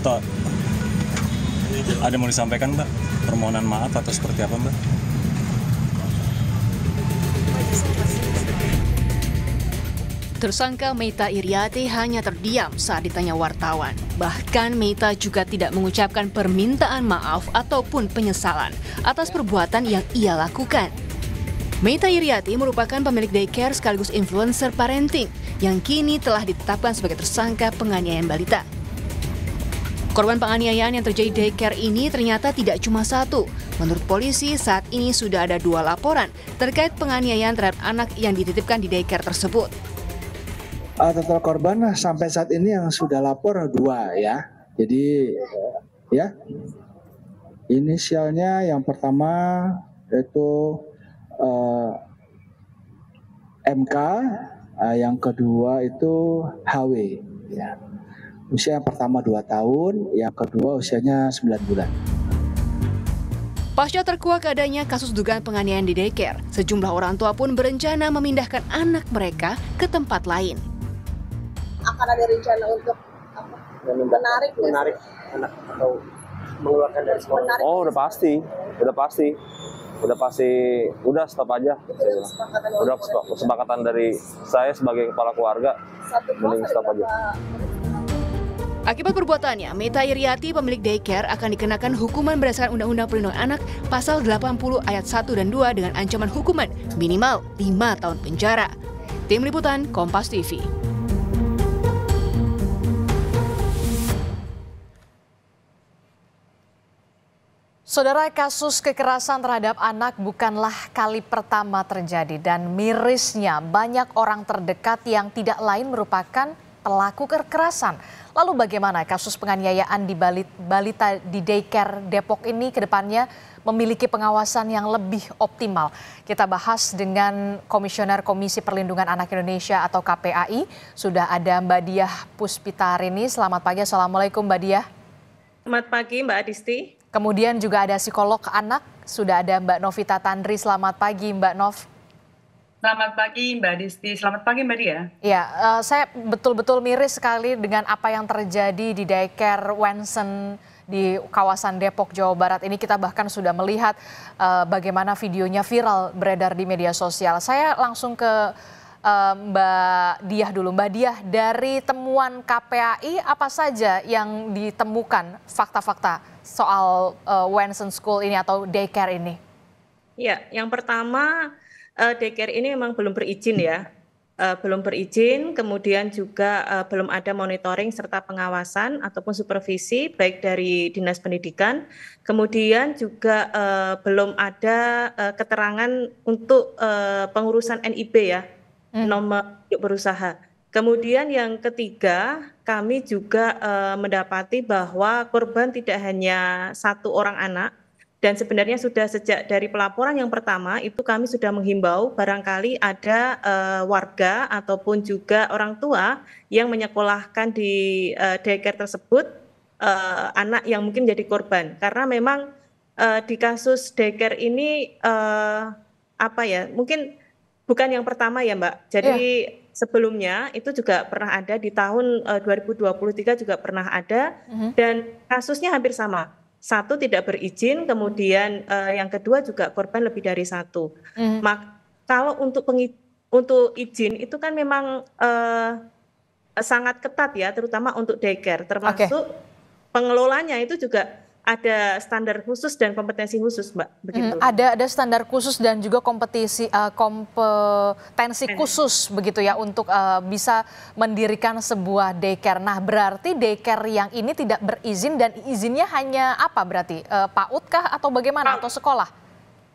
atau ada mau disampaikan mbak permohonan maaf atau seperti apa mbak Tersangka Meita Iriati hanya terdiam saat ditanya wartawan. Bahkan Meita juga tidak mengucapkan permintaan maaf ataupun penyesalan atas perbuatan yang ia lakukan. Meita Iriati merupakan pemilik daycare sekaligus influencer parenting yang kini telah ditetapkan sebagai tersangka penganiayaan balita. Korban penganiayaan yang terjadi di daycare ini ternyata tidak cuma satu. Menurut polisi, saat ini sudah ada dua laporan terkait penganiayaan terhadap anak yang dititipkan di daycare tersebut. Uh, total korban ah, sampai saat ini yang sudah lapor ah, dua ya. Jadi eh, ya inisialnya yang pertama itu uh, eh, MK, uh, yang kedua itu HW. Ya. Usia yang pertama 2 tahun, yang kedua usianya 9 bulan. Pasca terkuak adanya kasus dugaan penganiayaan di daycare, sejumlah orang tua pun berencana memindahkan anak mereka ke tempat lain. Akan ada rencana untuk apa? Menarik, menarik anak atau mengeluarkan dari sekolah. Menarik. Oh, udah pasti, udah pasti, udah pasti, udah stop aja. udah kesepakatan dari saya sebagai kepala keluarga, mending stop aja. Akibat perbuatannya, Meta Iriati pemilik daycare akan dikenakan hukuman berdasarkan Undang-Undang Perlindungan Anak pasal 80 ayat 1 dan 2 dengan ancaman hukuman minimal 5 tahun penjara. Tim Liputan Kompas TV. Saudara, kasus kekerasan terhadap anak bukanlah kali pertama terjadi dan mirisnya banyak orang terdekat yang tidak lain merupakan pelaku kekerasan. Lalu bagaimana kasus penganiayaan di balita di daycare Depok ini ke depannya memiliki pengawasan yang lebih optimal? Kita bahas dengan Komisioner Komisi Perlindungan Anak Indonesia atau KPAI. Sudah ada Mbak Diah Puspitarini. Selamat pagi. Assalamualaikum Mbak Diah. Selamat pagi Mbak Adisti. Kemudian juga ada psikolog anak, sudah ada Mbak Novita Tandri. Selamat pagi Mbak Nov. Selamat pagi Mbak Disti, selamat pagi Mbak Dia. Ya, uh, saya betul-betul miris sekali dengan apa yang terjadi di daycare Wensen di kawasan Depok, Jawa Barat ini kita bahkan sudah melihat uh, bagaimana videonya viral beredar di media sosial. Saya langsung ke uh, Mbak Diah dulu. Mbak Diah, dari temuan KPAI apa saja yang ditemukan fakta-fakta soal uh, Wensen School ini atau daycare ini? Ya, yang pertama uh, daycare ini memang belum berizin ya. Uh, belum berizin, kemudian juga uh, belum ada monitoring serta pengawasan ataupun supervisi baik dari dinas pendidikan, kemudian juga uh, belum ada uh, keterangan untuk uh, pengurusan NIB ya, hmm. nomor berusaha. Kemudian yang ketiga, kami juga uh, mendapati bahwa korban tidak hanya satu orang anak, dan sebenarnya sudah sejak dari pelaporan yang pertama itu kami sudah menghimbau barangkali ada uh, warga ataupun juga orang tua yang menyekolahkan di uh, daycare tersebut uh, anak yang mungkin jadi korban karena memang uh, di kasus daycare ini uh, apa ya mungkin bukan yang pertama ya Mbak. Jadi yeah sebelumnya itu juga pernah ada di tahun uh, 2023 juga pernah ada uh mhm. -huh. dan kasusnya hampir sama satu tidak berizin, kemudian uh, yang kedua juga korban lebih dari satu. Mm. Mak kalau untuk pengi untuk izin itu kan memang uh, sangat ketat ya, terutama untuk daycare, termasuk okay. pengelolanya itu juga ada standar khusus dan kompetensi khusus, Mbak. Begitu. Hmm, ada ada standar khusus dan juga kompetisi uh, kompetensi Enak. khusus begitu ya untuk uh, bisa mendirikan sebuah daycare. Nah, berarti daycare yang ini tidak berizin dan izinnya hanya apa berarti? Uh, PAUD kah atau bagaimana PAUD. atau sekolah?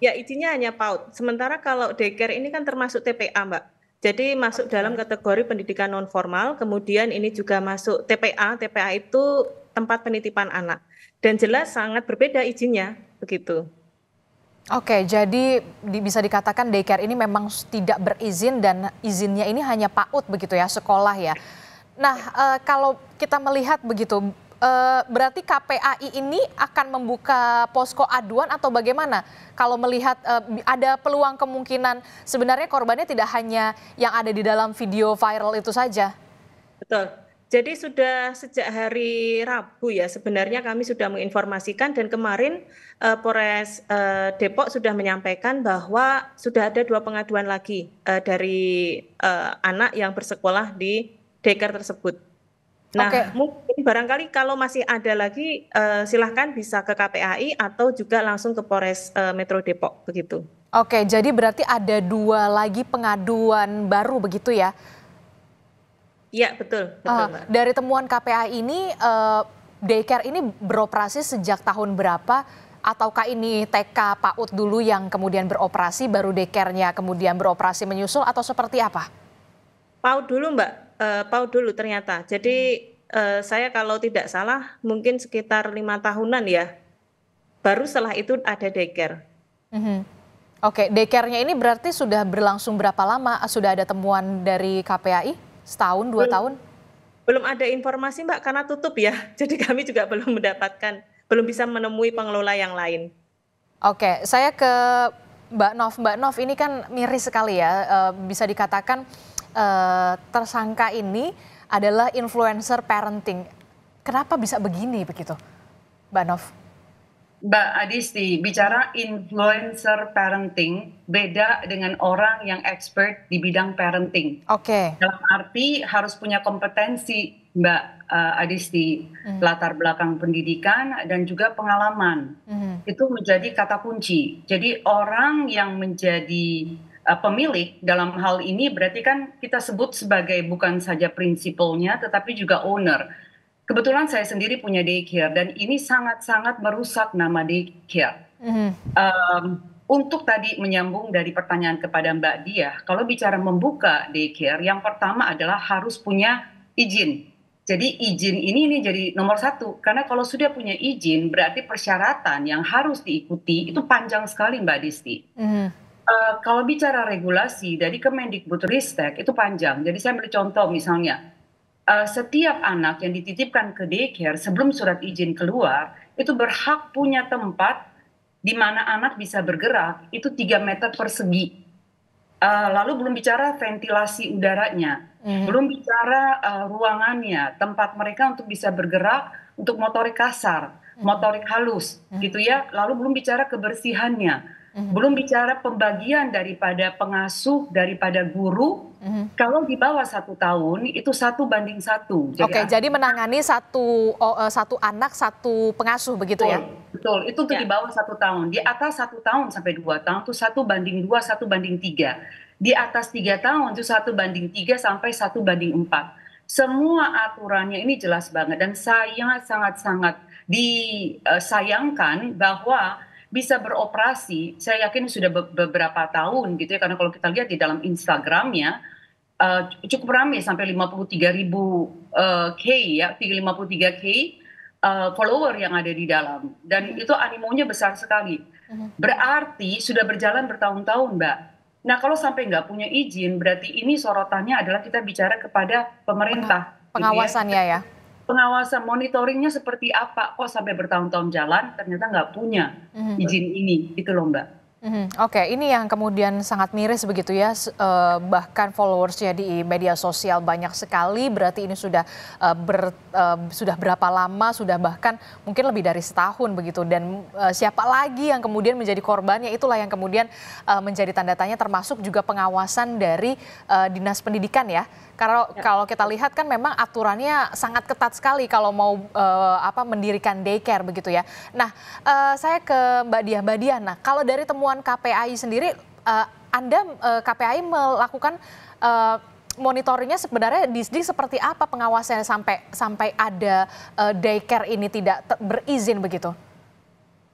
Ya, izinnya hanya PAUD. Sementara kalau daycare ini kan termasuk TPA, Mbak. Jadi masuk okay. dalam kategori pendidikan non formal, kemudian ini juga masuk TPA. TPA itu tempat penitipan anak dan jelas sangat berbeda izinnya begitu. Oke, jadi di, bisa dikatakan daycare ini memang tidak berizin dan izinnya ini hanya PAUD begitu ya, sekolah ya. Nah, e, kalau kita melihat begitu, e, berarti KPAI ini akan membuka posko aduan atau bagaimana? Kalau melihat e, ada peluang kemungkinan sebenarnya korbannya tidak hanya yang ada di dalam video viral itu saja. Betul. Jadi sudah sejak hari Rabu ya sebenarnya kami sudah menginformasikan dan kemarin uh, Polres uh, Depok sudah menyampaikan bahwa sudah ada dua pengaduan lagi uh, dari uh, anak yang bersekolah di Dekar tersebut. Nah, okay. mungkin barangkali kalau masih ada lagi uh, silahkan bisa ke KPAI atau juga langsung ke Polres uh, Metro Depok begitu. Oke, jadi berarti ada dua lagi pengaduan baru begitu ya? Iya, betul. betul uh, dari temuan KPA ini, uh, daycare ini beroperasi sejak tahun berapa? Ataukah ini TK PAUD dulu yang kemudian beroperasi, baru daycare-nya kemudian beroperasi menyusul, atau seperti apa? PAUD dulu Mbak, uh, PAUD dulu ternyata. Jadi uh, saya kalau tidak salah mungkin sekitar lima tahunan ya, baru setelah itu ada daycare. -hmm. Oke, okay, daycare-nya ini berarti sudah berlangsung berapa lama? Sudah ada temuan dari KPAI? Setahun, dua belum, tahun? Belum ada informasi Mbak karena tutup ya. Jadi kami juga belum mendapatkan, belum bisa menemui pengelola yang lain. Oke, saya ke Mbak Nov. Mbak Nov ini kan miris sekali ya, e, bisa dikatakan e, tersangka ini adalah influencer parenting. Kenapa bisa begini begitu, Mbak Nov? Mbak Adisti, bicara influencer parenting beda dengan orang yang expert di bidang parenting. Oke. Okay. Dalam arti harus punya kompetensi, Mbak uh, Adisti, mm. latar belakang pendidikan dan juga pengalaman. Mm. Itu menjadi kata kunci. Jadi orang yang menjadi uh, pemilik dalam hal ini berarti kan kita sebut sebagai bukan saja prinsipalnya tetapi juga owner Kebetulan saya sendiri punya daycare dan ini sangat-sangat merusak nama daycare. Mm-hmm. Um, untuk tadi menyambung dari pertanyaan kepada Mbak Dia, kalau bicara membuka daycare, yang pertama adalah harus punya izin. Jadi izin ini ini jadi nomor satu karena kalau sudah punya izin berarti persyaratan yang harus diikuti itu panjang sekali Mbak Disti. Mm. Uh, kalau bicara regulasi dari Kemendikbudristek itu panjang. Jadi saya beri contoh misalnya uh, setiap anak yang dititipkan ke daycare sebelum surat izin keluar itu berhak punya tempat di mana anak bisa bergerak itu 3 meter persegi. Uh, lalu belum bicara ventilasi udaranya, mm. belum bicara uh, ruangannya, tempat mereka untuk bisa bergerak untuk motorik kasar, mhm. motorik halus, mhm. gitu ya. Lalu belum bicara kebersihannya hmm Belum bicara pembagian daripada pengasuh, daripada guru. Mm-hmm. Kalau di bawah satu tahun itu satu banding satu. Jadi Oke, jadi menangani satu oh, eh, satu anak satu pengasuh begitu ya? betul, ya? Betul, itu untuk ya. di bawah satu tahun. Di atas satu tahun sampai dua tahun itu satu banding dua, satu banding tiga. Di atas tiga tahun itu satu banding tiga sampai satu banding empat. Semua aturannya ini jelas banget dan saya sangat-sangat disayangkan eh, bahwa bisa beroperasi, saya yakin sudah beberapa tahun gitu ya, karena kalau kita lihat di dalam Instagramnya, uh, cukup ramai sampai 53 ribu uh, K ya, 53 K uh, follower yang ada di dalam. Dan hmm. itu animonya besar sekali. Hmm. Berarti sudah berjalan bertahun-tahun Mbak. Nah kalau sampai nggak punya izin, berarti ini sorotannya adalah kita bicara kepada pemerintah. Pengawasannya gitu ya. ya. ya? pengawasan monitoringnya seperti apa kok sampai bertahun-tahun jalan ternyata nggak punya mhm. izin ini itu loh mbak Hmm, Oke, okay. ini yang kemudian sangat miris begitu ya, uh, bahkan followersnya di media sosial banyak sekali. Berarti ini sudah uh, ber, uh, sudah berapa lama? Sudah bahkan mungkin lebih dari setahun begitu. Dan uh, siapa lagi yang kemudian menjadi korbannya? Itulah yang kemudian uh, menjadi tanda tanya, termasuk juga pengawasan dari uh, dinas pendidikan ya. Karena ya. kalau kita lihat kan memang aturannya sangat ketat sekali kalau mau uh, apa mendirikan daycare begitu ya. Nah, uh, saya ke Mbak Diah, Mbak Diah. Nah, kalau dari temuan temuan KPAI sendiri, uh, Anda uh, eh, KPAI melakukan uh, monitoringnya sebenarnya di seperti apa pengawasannya sampai sampai ada uh, daycare ini tidak berizin begitu?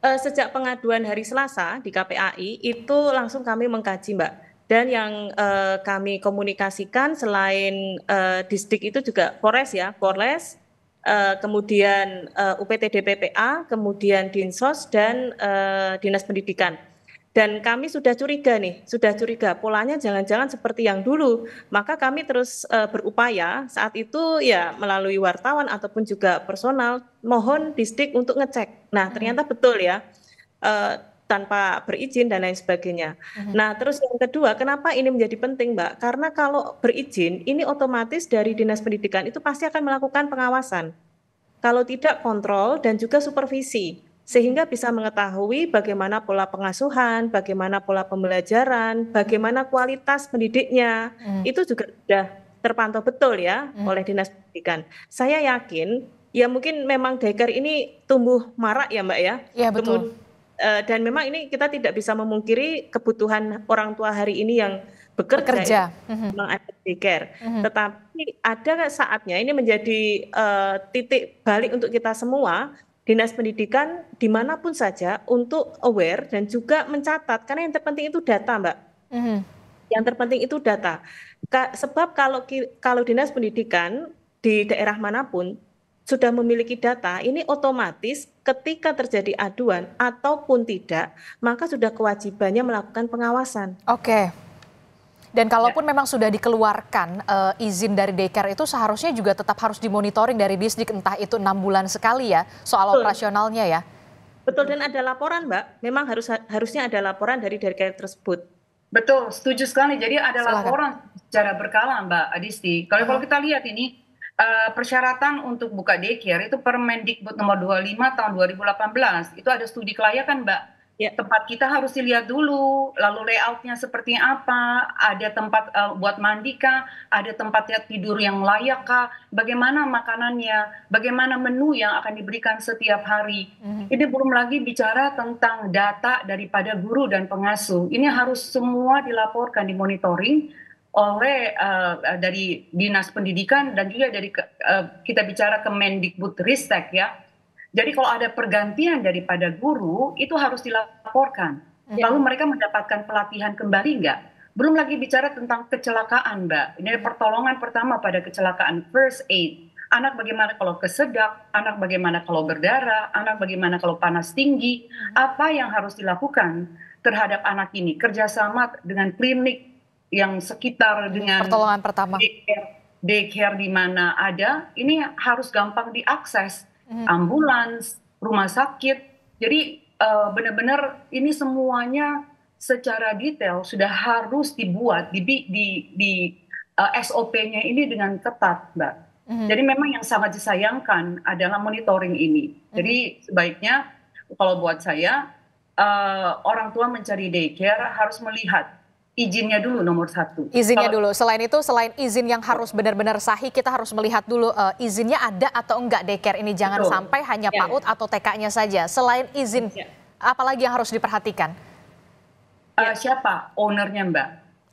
Uh, sejak pengaduan hari Selasa di KPAI itu langsung kami mengkaji, Mbak dan yang uh, kami komunikasikan selain uh, distrik itu juga Polres ya, Polres, uh, kemudian uh, UPT DPPA, kemudian Dinsos dan uh, Dinas Pendidikan dan kami sudah curiga nih, sudah curiga polanya jangan-jangan seperti yang dulu. Maka kami terus e, berupaya saat itu ya melalui wartawan ataupun juga personal mohon distrik untuk ngecek. Nah hmm. ternyata betul ya e, tanpa berizin dan lain sebagainya. Hmm. Nah terus yang kedua kenapa ini menjadi penting mbak? Karena kalau berizin ini otomatis dari dinas pendidikan itu pasti akan melakukan pengawasan. Kalau tidak kontrol dan juga supervisi sehingga bisa mengetahui bagaimana pola pengasuhan, bagaimana pola pembelajaran, bagaimana kualitas pendidiknya. Hmm. Itu juga sudah terpantau betul ya hmm. oleh Dinas Pendidikan. Saya yakin ya mungkin memang daycare ini tumbuh marak ya Mbak ya. Iya betul. Kemudian, eh, dan memang ini kita tidak bisa memungkiri kebutuhan orang tua hari ini yang bekerja, bekerja. Ya, hmm. memang ada daycare. Mm-hmm. Tetapi ada saatnya ini menjadi uh, titik balik untuk kita semua dinas pendidikan dimanapun saja untuk aware dan juga mencatat karena yang terpenting itu data mbak mm-hmm. yang terpenting itu data Ka, sebab kalau kalau dinas pendidikan di daerah manapun sudah memiliki data ini otomatis ketika terjadi aduan ataupun tidak maka sudah kewajibannya melakukan pengawasan oke okay. Dan ya. kalaupun ya. memang sudah dikeluarkan uh, izin dari daycare itu seharusnya juga tetap harus dimonitoring dari Disdik entah itu enam bulan sekali ya soal Betul. operasionalnya ya. Betul dan ada laporan Mbak. Memang harus harusnya ada laporan dari daycare tersebut. Betul, setuju sekali. Jadi ada Silahkan. laporan secara berkala Mbak Adisti. Kalau kalau kita lihat ini Uh, persyaratan untuk buka daycare itu Permendikbud nomor 25 tahun 2018 itu ada studi kelayakan Mbak ya. tempat kita harus dilihat dulu, lalu layoutnya seperti apa, ada tempat uh, buat mandi kah, ada tempat tidur yang layak kah, bagaimana makanannya, bagaimana menu yang akan diberikan setiap hari. Mm-hmm. Ini belum lagi bicara tentang data daripada guru dan pengasuh. Ini harus semua dilaporkan, dimonitoring oleh uh, dari dinas pendidikan dan juga dari uh, kita bicara ke Mendikbud Ristek ya jadi kalau ada pergantian daripada guru itu harus dilaporkan. Ya. Lalu mereka mendapatkan pelatihan kembali enggak? Belum lagi bicara tentang kecelakaan, Mbak. Ini iya. pertolongan pertama pada kecelakaan first aid. Anak bagaimana kalau kesedak, anak bagaimana kalau berdarah, anak bagaimana kalau panas tinggi, hmm. apa yang harus dilakukan terhadap anak ini? Kerjasama dengan klinik yang sekitar dengan pertolongan pertama, daycare, daycare di mana ada, ini harus gampang diakses Mm-hmm. ambulans, rumah sakit. Jadi uh, benar-benar ini semuanya secara detail sudah harus dibuat di di, di uh, eh, SOP-nya ini dengan ketat, Mbak. hmm Jadi memang yang sangat disayangkan adalah monitoring ini. hmm Jadi mm-hmm. sebaiknya kalau buat saya uh, orang tua mencari daycare harus melihat izinnya dulu nomor satu. Izinnya Kalau, dulu. Selain itu, selain izin yang harus benar-benar sahih, kita harus melihat dulu uh, izinnya ada atau enggak deker ini. Jangan betul. sampai hanya ya, PAUD atau TK-nya saja. Selain izin, ya. apalagi yang harus diperhatikan? Uh, ya. Siapa ownernya Mbak?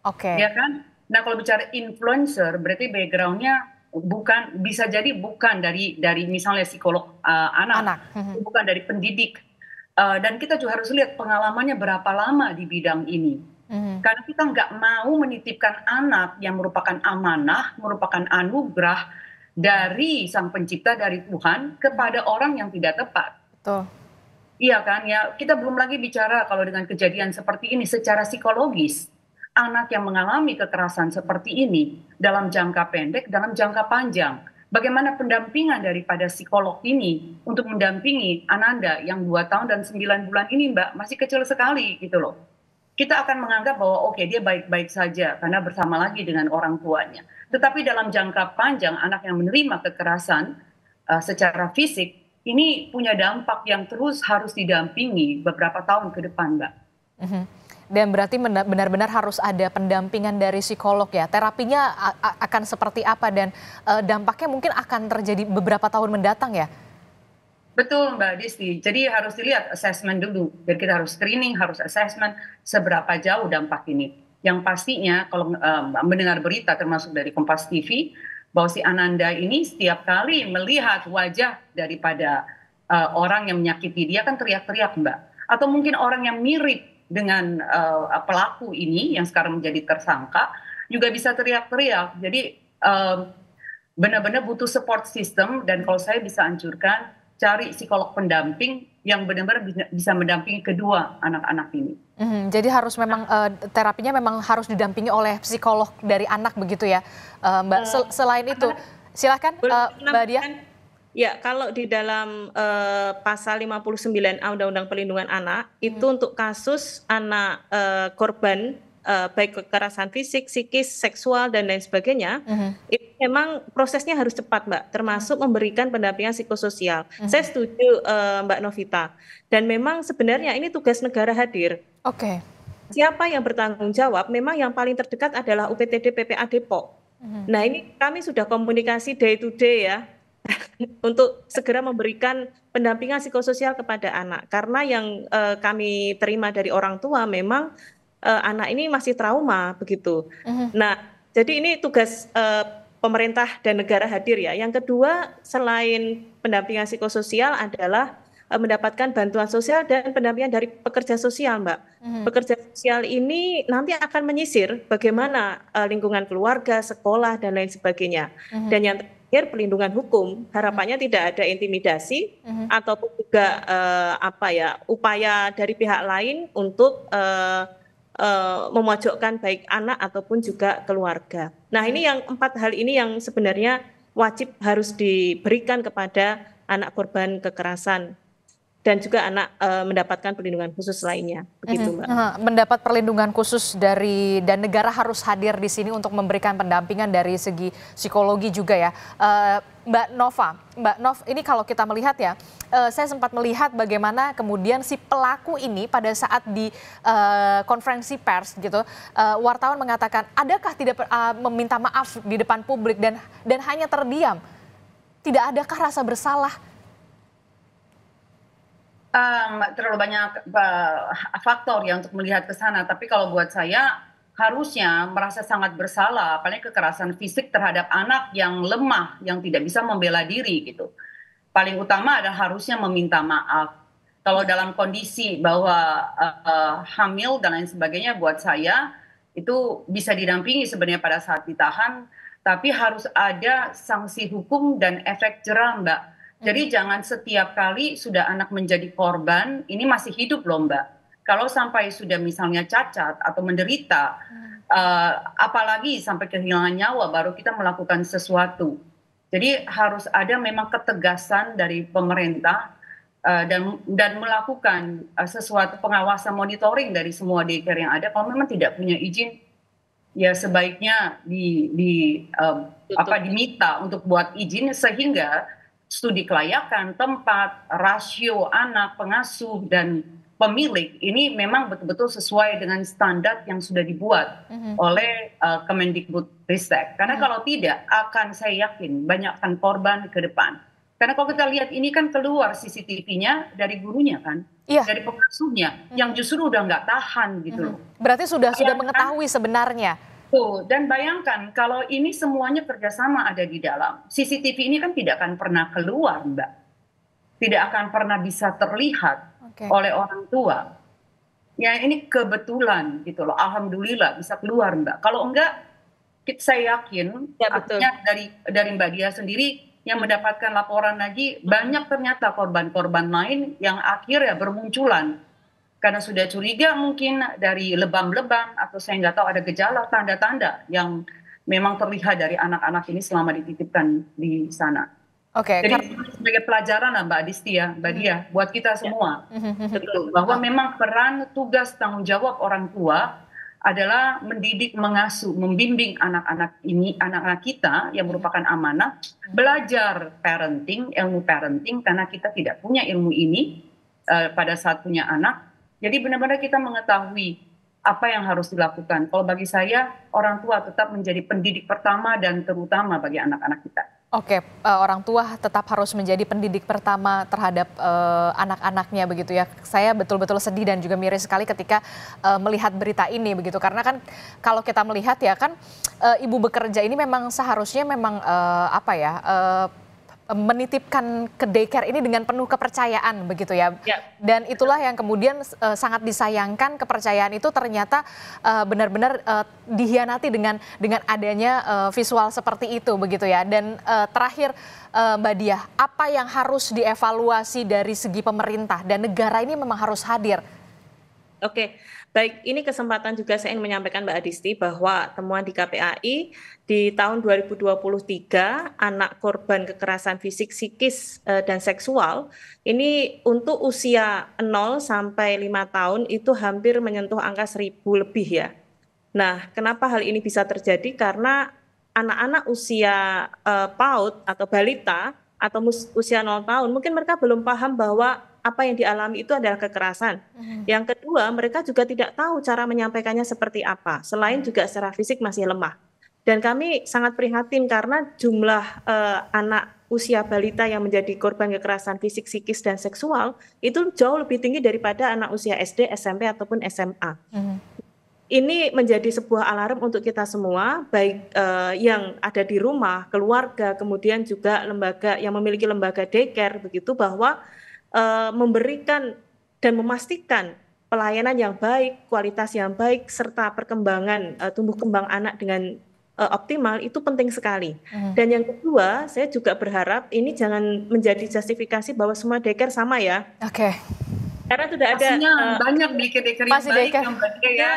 Oke. Okay. Ya kan. Nah kalau bicara influencer, berarti backgroundnya bukan bisa jadi bukan dari dari misalnya psikolog uh, anak, anak. Mm-hmm. bukan dari pendidik. Uh, dan kita juga harus lihat pengalamannya berapa lama di bidang ini Mm-hmm. Karena kita nggak mau menitipkan anak yang merupakan amanah, merupakan anugerah dari Sang Pencipta, dari Tuhan kepada orang yang tidak tepat. Betul. Iya kan ya, kita belum lagi bicara kalau dengan kejadian seperti ini secara psikologis. Anak yang mengalami kekerasan seperti ini dalam jangka pendek, dalam jangka panjang. Bagaimana pendampingan daripada psikolog ini untuk mendampingi Ananda yang dua tahun dan sembilan bulan ini Mbak, masih kecil sekali gitu loh kita akan menganggap bahwa oke okay, dia baik-baik saja karena bersama lagi dengan orang tuanya. Tetapi dalam jangka panjang anak yang menerima kekerasan uh, secara fisik ini punya dampak yang terus harus didampingi beberapa tahun ke depan, Mbak. Mm-hmm. Dan berarti benar-benar harus ada pendampingan dari psikolog ya. Terapinya akan seperti apa dan eh, dampaknya mungkin akan terjadi beberapa tahun mendatang ya. Betul Mbak Disti, jadi harus dilihat assessment dulu. dan kita harus screening, harus assessment seberapa jauh dampak ini. Yang pastinya kalau um, mendengar berita termasuk dari Kompas TV, bahwa si Ananda ini setiap kali melihat wajah daripada uh, orang yang menyakiti dia kan teriak-teriak Mbak. Atau mungkin orang yang mirip dengan uh, pelaku ini yang sekarang menjadi tersangka juga bisa teriak-teriak. Jadi um, benar-benar butuh support system dan kalau saya bisa anjurkan cari psikolog pendamping yang benar-benar bisa mendampingi kedua anak-anak ini. Mm, jadi harus memang uh, terapinya memang harus didampingi oleh psikolog dari anak begitu ya, uh, Mbak. Eh, selain anak, itu, silahkan uh, Mbak Dia. Ya, kalau di dalam uh, pasal 59A Undang-Undang perlindungan Anak mhm. itu untuk kasus anak uh, korban uh, baik kekerasan fisik, psikis, seksual dan lain sebagainya, uh-huh. itu memang prosesnya harus cepat, Mbak. Termasuk mhm. memberikan pendampingan psikososial. Uh-huh. Saya setuju uh, Mbak Novita. Dan memang sebenarnya ini tugas negara hadir. Oke. Okay. Siapa yang bertanggung jawab? Memang yang paling terdekat adalah UPTD PPA Depok. Uh-huh. Nah, ini kami sudah komunikasi day to day ya untuk segera memberikan pendampingan psikososial kepada anak karena yang uh, kami terima dari orang tua memang uh, anak ini masih trauma begitu. Uh-huh. Nah, jadi ini tugas uh, pemerintah dan negara hadir ya. Yang kedua selain pendampingan psikososial adalah uh, mendapatkan bantuan sosial dan pendampingan dari pekerja sosial, Mbak. Uh-huh. Pekerja sosial ini nanti akan menyisir bagaimana uh, lingkungan keluarga, sekolah dan lain sebagainya. Uh-huh. Dan yang terakhir pelindungan hukum harapannya hmm. tidak ada intimidasi hmm. ataupun juga uh, apa ya upaya dari pihak lain untuk uh, Eh, memojokkan baik anak ataupun juga keluarga. Nah ini yang empat hal ini yang sebenarnya wajib harus diberikan kepada anak korban kekerasan dan juga anak e, mendapatkan perlindungan khusus lainnya begitu mm-hmm. Mbak. Uh-huh. Mendapat perlindungan khusus dari dan negara harus hadir di sini untuk memberikan pendampingan dari segi psikologi juga ya. e, Mbak Nova, Mbak Nov, ini kalau kita melihat ya, e, saya sempat melihat bagaimana kemudian si pelaku ini pada saat di e, konferensi pers gitu, e, wartawan mengatakan, adakah tidak e, meminta maaf di depan publik dan dan hanya terdiam, tidak adakah rasa bersalah um, terlalu banyak uh, faktor ya untuk melihat ke sana. Tapi kalau buat saya harusnya merasa sangat bersalah, apalagi kekerasan fisik terhadap anak yang lemah, yang tidak bisa membela diri gitu. Paling utama adalah harusnya meminta maaf. Kalau dalam kondisi bahwa uh, uh, hamil dan lain sebagainya, buat saya itu bisa didampingi sebenarnya pada saat ditahan, tapi harus ada sanksi hukum dan efek jerah, Mbak jadi hmm. jangan setiap kali sudah anak menjadi korban, ini masih hidup loh Mbak. Kalau sampai sudah misalnya cacat atau menderita, hmm. uh, apalagi sampai kehilangan nyawa, baru kita melakukan sesuatu. Jadi harus ada memang ketegasan dari pemerintah uh, dan dan melakukan uh, sesuatu pengawasan monitoring dari semua daycare yang ada. Kalau memang tidak punya izin, ya sebaiknya di di uh, apa diminta untuk buat izin sehingga studi kelayakan, tempat, rasio anak, pengasuh, dan pemilik ini memang betul-betul sesuai dengan standar yang sudah dibuat mm-hmm. oleh uh, Ristek. Karena mm-hmm. kalau tidak akan saya yakin banyakkan korban ke depan. Karena kalau kita lihat ini kan keluar CCTV-nya dari gurunya kan, iya. dari pengasuhnya mm-hmm. yang mhm. justru udah nggak tahan gitu mm-hmm. Berarti sudah ya, sudah iya, kan? mengetahui kan? sebenarnya Tuh, dan bayangkan kalau ini semuanya kerjasama ada di dalam. CCTV ini kan tidak akan pernah keluar, Mbak. Tidak akan pernah bisa terlihat okay. oleh orang tua. Ya ini kebetulan gitu loh, alhamdulillah bisa keluar, Mbak. Kalau enggak, saya yakin ya, betul. dari dari Mbak Dia sendiri yang mendapatkan laporan lagi banyak ternyata korban-korban lain yang akhirnya bermunculan karena sudah curiga mungkin dari lebam-lebam atau saya nggak tahu ada gejala tanda-tanda yang memang terlihat dari anak-anak ini selama dititipkan di sana. Oke. Okay. Jadi sebagai pelajaran lah Mbak Adisti ya, Mbak Dia, hmm. buat kita ya. semua, hmm, hmm, hmm. betul bahwa memang peran, tugas, tanggung jawab orang tua adalah mendidik, mengasuh, membimbing anak-anak ini, anak-anak kita yang hmm. merupakan amanah, belajar parenting, ilmu parenting, karena kita tidak punya ilmu ini uh, pada saat punya anak, jadi benar-benar kita mengetahui apa yang harus dilakukan. Kalau bagi saya, orang tua tetap menjadi pendidik pertama dan terutama bagi anak-anak kita. Oke, eh, orang tua tetap harus menjadi pendidik pertama terhadap uh, anak-anaknya begitu ya. Saya betul-betul sedih dan juga miris sekali ketika uh, melihat berita ini begitu. Karena kan kalau kita melihat ya kan uh, ibu bekerja ini memang seharusnya memang uh, apa ya? Uh, menitipkan ke daycare ini dengan penuh kepercayaan begitu ya. ya. Dan itulah yang kemudian uh, sangat disayangkan kepercayaan itu ternyata benar eh, benar-benar uh, dihianati dengan dengan adanya uh, visual seperti itu begitu ya. Dan uh, terakhir uh, Mbak Diah, apa yang harus dievaluasi dari segi pemerintah dan negara ini memang harus hadir Oke, baik. Ini kesempatan juga saya ingin menyampaikan Mbak Adisti bahwa temuan di KPAI di tahun 2023 anak korban kekerasan fisik, psikis e, dan seksual ini untuk usia 0 sampai 5 tahun itu hampir menyentuh angka 1000 lebih ya. Nah, kenapa hal ini bisa terjadi? Karena anak-anak usia uh, PAUD atau balita atau usia 0 tahun mungkin mereka belum paham bahwa apa yang dialami itu adalah kekerasan. Mm-hmm. Yang kedua, mereka juga tidak tahu cara menyampaikannya seperti apa. Selain juga secara fisik masih lemah. Dan kami sangat prihatin karena jumlah uh, anak usia balita yang menjadi korban kekerasan fisik, psikis, dan seksual itu jauh lebih tinggi daripada anak usia SD, SMP, ataupun SMA. Mm-hmm. Ini menjadi sebuah alarm untuk kita semua, baik uh, yang ada di rumah, keluarga, kemudian juga lembaga yang memiliki lembaga daycare, begitu bahwa Eh, memberikan dan memastikan pelayanan yang baik, kualitas yang baik, serta perkembangan uh, tumbuh kembang anak dengan uh, optimal itu penting sekali. Hmm. Dan yang kedua, saya juga berharap ini jangan menjadi justifikasi bahwa semua deker sama ya. Oke. Okay. Karena sudah Pastinya ada banyak deker daycare yang baik, yang baik ya. ya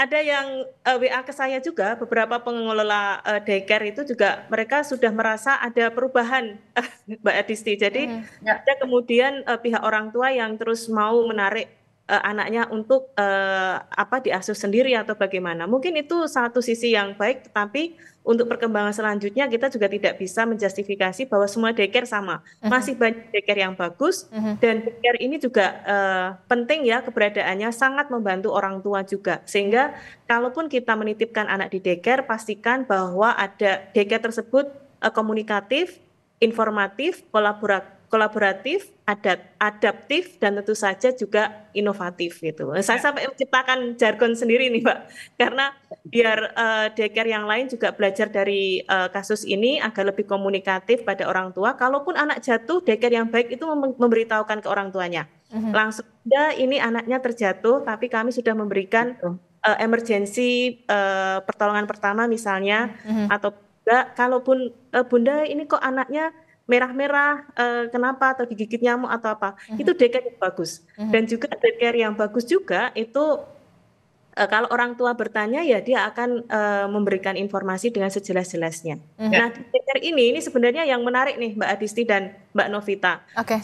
ada yang uh, eh, WA ke saya juga beberapa pengelola uh, daycare itu juga mereka sudah merasa ada perubahan Mbak Adisti. Jadi mm, -hmm. Ya. ada kemudian uh, pihak orang tua yang terus mau menarik uh, anaknya untuk uh, apa diasuh sendiri atau bagaimana. Mungkin itu satu sisi yang baik, tetapi untuk perkembangan selanjutnya kita juga tidak bisa menjustifikasi bahwa semua daycare sama. Uh mhm. -huh. Masih banyak daycare yang bagus uh mhm. -huh. dan daycare ini juga uh, penting ya keberadaannya sangat membantu orang tua juga. Sehingga kalaupun kita menitipkan anak di daycare pastikan bahwa ada daycare tersebut uh, komunikatif, informatif, kolaboratif kolaboratif, adapt adaptif, dan tentu saja juga inovatif gitu. Ya. Saya sampai menciptakan jargon sendiri nih, Pak, karena biar uh, eh, deker yang lain juga belajar dari uh, kasus ini agar lebih komunikatif pada orang tua. Kalaupun anak jatuh, deker yang baik itu memberitahukan ke orang tuanya. Uh mhm. -huh. Langsung, ya ini anaknya terjatuh, tapi kami sudah memberikan uh, emergency uh, pertolongan pertama misalnya, uh mhm. -huh. atau enggak, kalaupun uh, bunda ini kok anaknya merah-merah uh, kenapa atau digigit nyamuk atau apa mm-hmm. itu daycare yang bagus mm-hmm. dan juga daycare yang bagus juga itu uh, kalau orang tua bertanya ya dia akan uh, memberikan informasi dengan sejelas-jelasnya. Mm-hmm. Nah, daycare ini ini sebenarnya yang menarik nih Mbak Adisti dan Mbak Novita. Okay.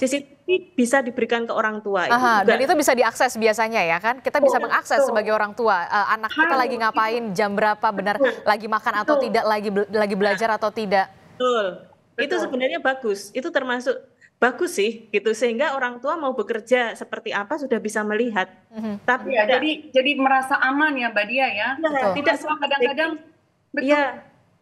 ini bisa diberikan ke orang tua. Aha, itu dan itu bisa diakses biasanya ya kan? Kita bisa oh, mengakses betul. sebagai orang tua uh, anak kita Halo, lagi ngapain, jam berapa, benar betul. lagi makan atau betul. tidak, lagi lagi belajar atau tidak. Betul. Betul. itu sebenarnya bagus. Itu termasuk bagus sih gitu sehingga orang tua mau bekerja seperti apa sudah bisa melihat. Mm-hmm. Tapi ya, jadi jadi merasa aman ya Mbak Dia ya. Iya, betul. Tidak semua kadang-kadang betul. Ya.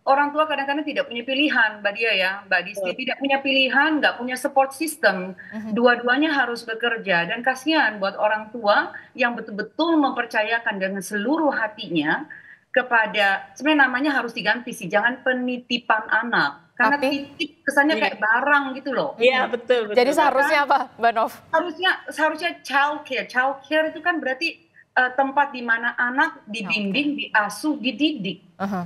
Orang tua kadang-kadang tidak punya pilihan, Mbak Dia ya, Mbak Disti betul. tidak punya pilihan, nggak punya support system. Mm-hmm. Dua-duanya harus bekerja dan kasihan buat orang tua yang betul-betul mempercayakan dengan seluruh hatinya kepada sebenarnya namanya harus diganti sih, jangan penitipan anak karena tapi, titik kesannya iya. kayak barang gitu loh. Iya betul. betul. Jadi seharusnya apa, Mbak Nov? Seharusnya seharusnya childcare. Childcare itu kan berarti uh, tempat di mana anak dibimbing, okay. diasuh, dididik. Uh-huh.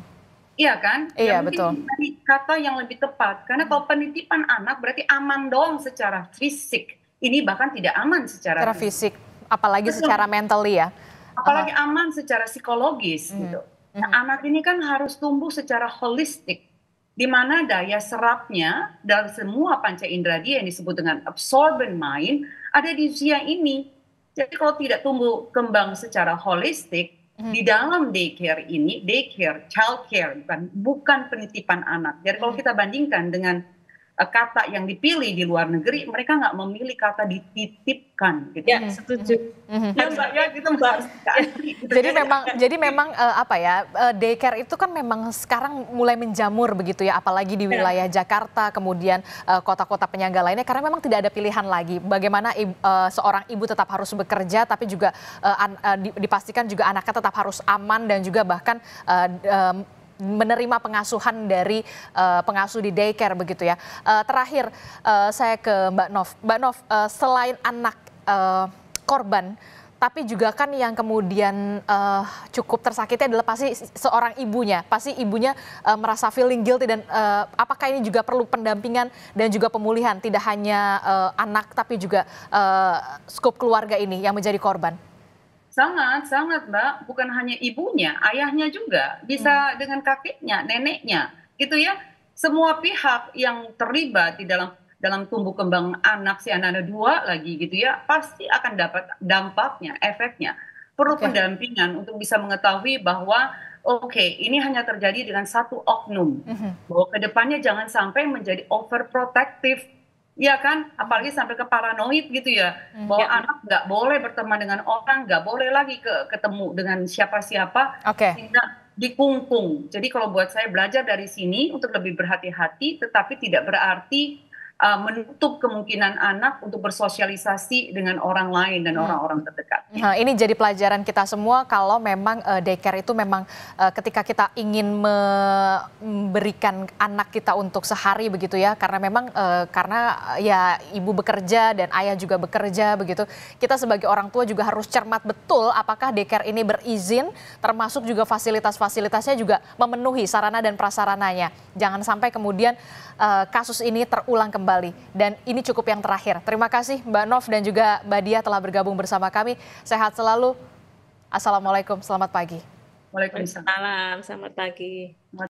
Iya kan? Iya ya, betul. Kata yang lebih tepat karena kalau penitipan anak berarti aman doang secara fisik. Ini bahkan tidak aman secara, secara fisik, apalagi betul. secara mental ya. Apalagi uh-huh. aman secara psikologis mm-hmm. gitu. Nah, hmm anak ini kan harus tumbuh secara holistik di mana daya serapnya dalam semua panca indera dia yang disebut dengan absorbent mind ada di usia ini. Jadi kalau tidak tumbuh kembang secara holistik hmm. di dalam daycare ini, daycare, childcare bukan bukan penitipan anak. Jadi kalau hmm. kita bandingkan dengan Eh, kata yang dipilih di luar negeri mereka nggak memilih kata dititipkan gitu ya hmm. setuju hmm. Hmm. ya mbak ya kita gitu, mbak ya. Gitu. jadi memang jadi memang eh, apa ya eh, daycare itu kan memang sekarang mulai menjamur begitu ya apalagi di ya. wilayah Jakarta kemudian kota-kota penyangga lainnya karena memang tidak ada pilihan lagi bagaimana seorang ibu tetap harus bekerja tapi juga dipastikan juga anaknya tetap harus aman dan juga bahkan menerima pengasuhan dari uh, pengasuh di daycare begitu ya. Uh, terakhir uh, saya ke Mbak Nov. Mbak Nov, uh, selain anak uh, korban tapi juga kan yang kemudian uh, cukup tersakiti adalah pasti seorang ibunya, pasti ibunya uh, merasa feeling guilty dan uh, apakah ini juga perlu pendampingan dan juga pemulihan tidak hanya uh, anak tapi juga uh, skop keluarga ini yang menjadi korban? Sangat, sangat Mbak. Bukan hanya ibunya, ayahnya juga. Bisa hmm. dengan kakeknya, neneknya. Gitu ya. Semua pihak yang terlibat di dalam dalam tumbuh kembang anak si anak, -anak dua lagi gitu ya, pasti akan dapat dampaknya, efeknya. Perlu okay. pendampingan untuk bisa mengetahui bahwa oke, okay, ini hanya terjadi dengan satu oknum. Mm -hmm. Bahwa kedepannya jangan sampai menjadi overprotective Iya kan, apalagi sampai ke paranoid gitu ya, hmm. bahwa ya. anak nggak boleh berteman dengan orang, nggak boleh lagi ke, ketemu dengan siapa-siapa, okay. tidak dikungkung. Jadi kalau buat saya belajar dari sini untuk lebih berhati-hati, tetapi tidak berarti uh, menutup kemungkinan anak untuk bersosialisasi dengan orang lain dan hmm. orang-orang terdekat. Ya. Nah, ini jadi pelajaran kita semua kalau memang uh, daycare itu memang uh, ketika kita ingin memberikan anak kita untuk sehari begitu ya karena memang uh, karena ya ibu bekerja dan ayah juga bekerja begitu. Kita sebagai orang tua juga harus cermat betul apakah daycare ini berizin termasuk juga fasilitas-fasilitasnya juga memenuhi sarana dan prasarananya. Jangan sampai kemudian uh, kasus ini terulang kembali kembali. Dan ini cukup yang terakhir. Terima kasih Mbak Nov dan juga Mbak Dia telah bergabung bersama kami. Sehat selalu. Assalamualaikum, selamat pagi. Waalaikumsalam, selamat pagi.